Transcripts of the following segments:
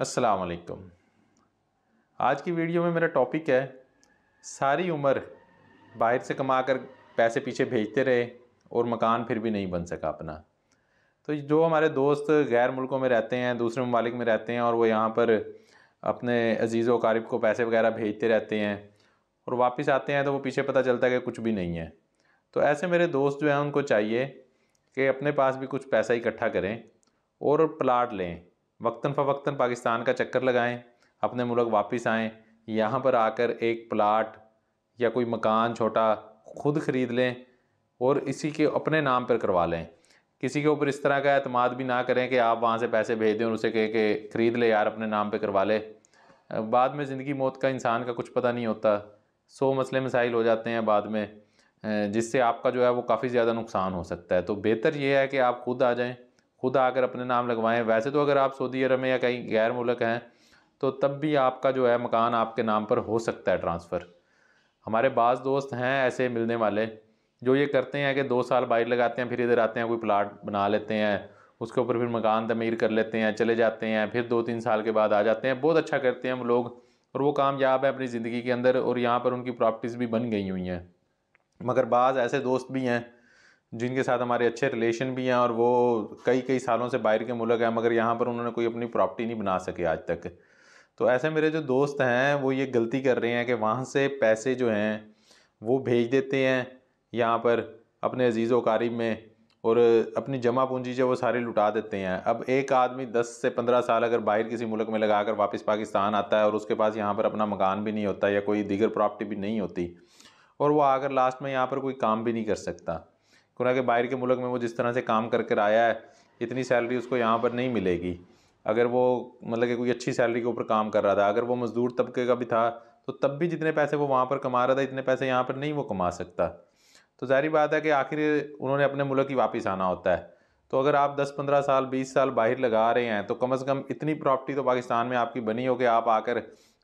असलकम आज की वीडियो में मेरा टॉपिक है सारी उम्र बाहर से कमा कर पैसे पीछे भेजते रहे और मकान फिर भी नहीं बन सका अपना तो जो हमारे दोस्त गैर मुल्कों में रहते हैं दूसरे ममालिक में रहते हैं और वो यहाँ पर अपने अजीज़ व वारब को पैसे वगैरह भेजते रहते हैं और वापस आते हैं तो वो पीछे पता चलता है कि कुछ भी नहीं है तो ऐसे मेरे दोस्त जो हैं उनको चाहिए कि अपने पास भी कुछ पैसा इकट्ठा करें और प्लाट लें वक्ता फ़वक्ता पाकिस्तान का चक्कर लगाएं अपने मुल्क वापस आएँ यहाँ पर आकर एक प्लाट या कोई मकान छोटा खुद ख़रीद लें और इसी के अपने नाम पर करवा लें किसी के ऊपर इस तरह का अतमाद भी ना करें कि आप वहाँ से पैसे भेज दें और उसे कहें कि ख़रीद ले यार अपने नाम पर करवा ले बाद में ज़िंदगी मौत का इंसान का कुछ पता नहीं होता सौ मसले मसाइल हो जाते हैं बाद में जिससे आपका जो है वो काफ़ी ज़्यादा नुकसान हो सकता है तो बेहतर ये है कि आप खुद आ जाएं खुद आकर अपने नाम लगवाएं वैसे तो अगर आप सऊदी अरब में या कहीं गैर मुल्क हैं तो तब भी आपका जो है मकान आपके नाम पर हो सकता है ट्रांसफ़र हमारे बाज़ दोस्त हैं ऐसे मिलने वाले जो ये करते हैं कि दो साल बाहर लगाते हैं फिर इधर आते हैं कोई प्लाट बना लेते हैं उसके ऊपर फिर मकान तमीर कर लेते हैं चले जाते हैं फिर दो तीन साल के बाद आ जाते हैं बहुत अच्छा करते हैं हम लोग और वो कामयाब है अपनी ज़िंदगी के अंदर और यहाँ पर उनकी प्रॉपर्टीज़ भी बन गई हुई हैं मगर बाज़ ऐसे दोस्त भी हैं जिनके साथ हमारे अच्छे रिलेशन भी हैं और वो कई कई सालों से बाहर के मुल्क हैं मगर यहाँ पर उन्होंने कोई अपनी प्रॉपर्टी नहीं बना सके आज तक तो ऐसे मेरे जो दोस्त हैं वो ये गलती कर रहे हैं कि वहाँ से पैसे जो हैं वो भेज देते हैं यहाँ पर अपने अजीज़ वकारीब में और अपनी जमा पूंजी जो वो सारी लुटा देते हैं अब एक आदमी 10 से 15 साल अगर बाहर किसी मुल्क में लगा कर वापस पाकिस्तान आता है और उसके पास यहाँ पर अपना मकान भी नहीं होता या कोई दीगर प्रॉपर्टी भी नहीं होती और वो आकर लास्ट में यहाँ पर कोई काम भी नहीं कर सकता क्योंकि बाहर के मुल्क में वो जिस तरह से काम कर कर आया है इतनी सैलरी उसको यहाँ पर नहीं मिलेगी अगर वो मतलब कि कोई अच्छी सैलरी के ऊपर काम कर रहा था अगर वो मज़दूर तबके का भी था तो तब भी जितने पैसे वो वहाँ पर कमा रहा था इतने पैसे यहाँ पर नहीं वो कमा सकता तो जारी बात है कि आखिर उन्होंने अपने मुल्क ही वापस आना होता है तो अगर आप 10-15 साल 20 साल बाहर लगा रहे हैं तो कम से कम इतनी प्रॉपर्टी तो पाकिस्तान में आपकी बनी हो कि आप आकर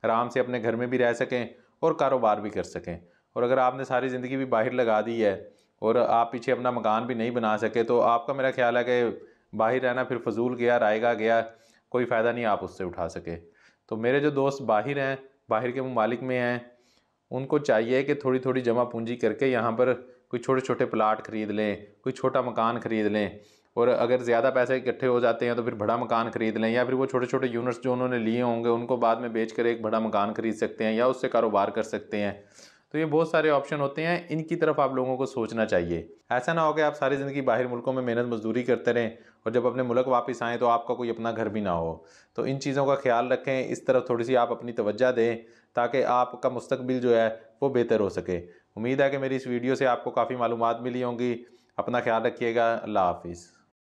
आराम से अपने घर में भी रह सकें और कारोबार भी कर सकें और अगर आपने सारी ज़िंदगी भी बाहर लगा दी है और आप पीछे अपना मकान भी नहीं बना सके तो आपका मेरा ख्याल है कि बाहर रहना फिर फजूल गया रायगा गया कोई फ़ायदा नहीं आप उससे उठा सके तो मेरे जो दोस्त बाहर हैं बाहर के ममालिक में हैं उनको चाहिए कि थोड़ी थोड़ी जमा पूंजी करके यहाँ पर कोई छोटे छोटे प्लाट ख़रीद लें कोई छोटा मकान ख़रीद लें और अगर ज़्यादा पैसे इकट्ठे हो जाते हैं तो फिर बड़ा मकान ख़रीद लें या फिर वो छोटे छोटे यूनिट्स जो उन्होंने लिए होंगे उनको बाद में बेच कर एक बड़ा मकान ख़रीद सकते हैं या उससे कारोबार कर सकते हैं तो ये बहुत सारे ऑप्शन होते हैं इनकी तरफ आप लोगों को सोचना चाहिए ऐसा ना हो कि आप सारी ज़िंदगी बाहर मुल्कों में मेहनत मजदूरी करते रहें और जब अपने मुल्क वापस आएँ तो आपका कोई अपना घर भी ना हो तो इन चीज़ों का ख्याल रखें इस तरफ थोड़ी सी आप अपनी तवज्जा दें ताकि आपका मुस्तबिल जो है वो बेहतर हो सके उम्मीद है कि मेरी इस वीडियो से आपको काफ़ी मालूम मिली होंगी अपना ख्याल रखिएगा अल्लाह हाफिज़